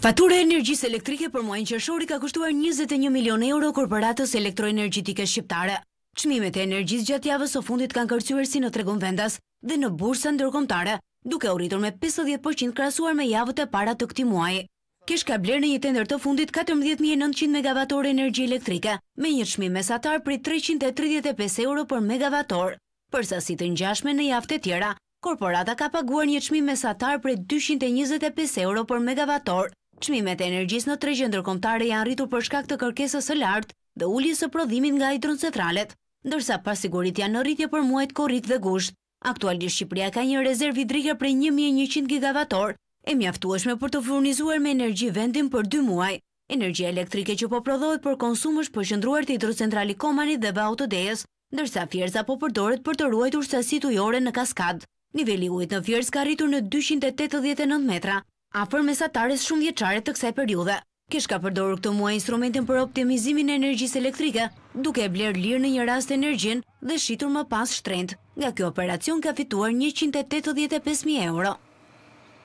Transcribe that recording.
Fatura e energjisë elektrike për muajin qërshori ka kushtuar 21 milion euro korporatës elektroenergjetike shqiptare. Çmimet e energjisë gjatë javës së fundit kanë kërcyer si në tregun vendas dhe në bursën ndërkombëtare, duke u rritur me 50% krahasuar me javët e para të këtij muaji. Kesh ka blerë në një tender të fundit 14900 megavatorë energji elektrike me një çmim mesatar prej 335 euro për megavator. Përsa si të njashme në javët e tjera, korporata ka paguar një çmim mesatar prej 225 euro për megavator. Qmimet e energjisë në tre qendër kombëtare janë rritur për shkak të kërkesës së lartë dhe uljes së prodhimit nga hidrocentralet, ndërsa pasigurit janë në rritje për muajt korrik dhe gusht. Aktualisht Shqipëria ka një rezervë hidrike prej 1100 gigavator, e mjaftueshme për të furnizuar me energji vendin për 2 muaj. Energjia elektrike që po prodhohet për konsum është të te hidrocentrali Komani dhe Vau të Dejës, ndërsa Fierza po përdoret për të ruajtur sasi ujore në kaskad. Niveli ujit në Fierz ka arritur në 289 metra, a për mesatares shumë vjeqare të kësaj periude. Kish ka përdoru këtë mua instrumentin për optimizimin e energjis elektrike, duke e blerë lirë në një rast energjin dhe shqitur më pas shtrend. Nga kjo operacion ka fituar 185.000 euro.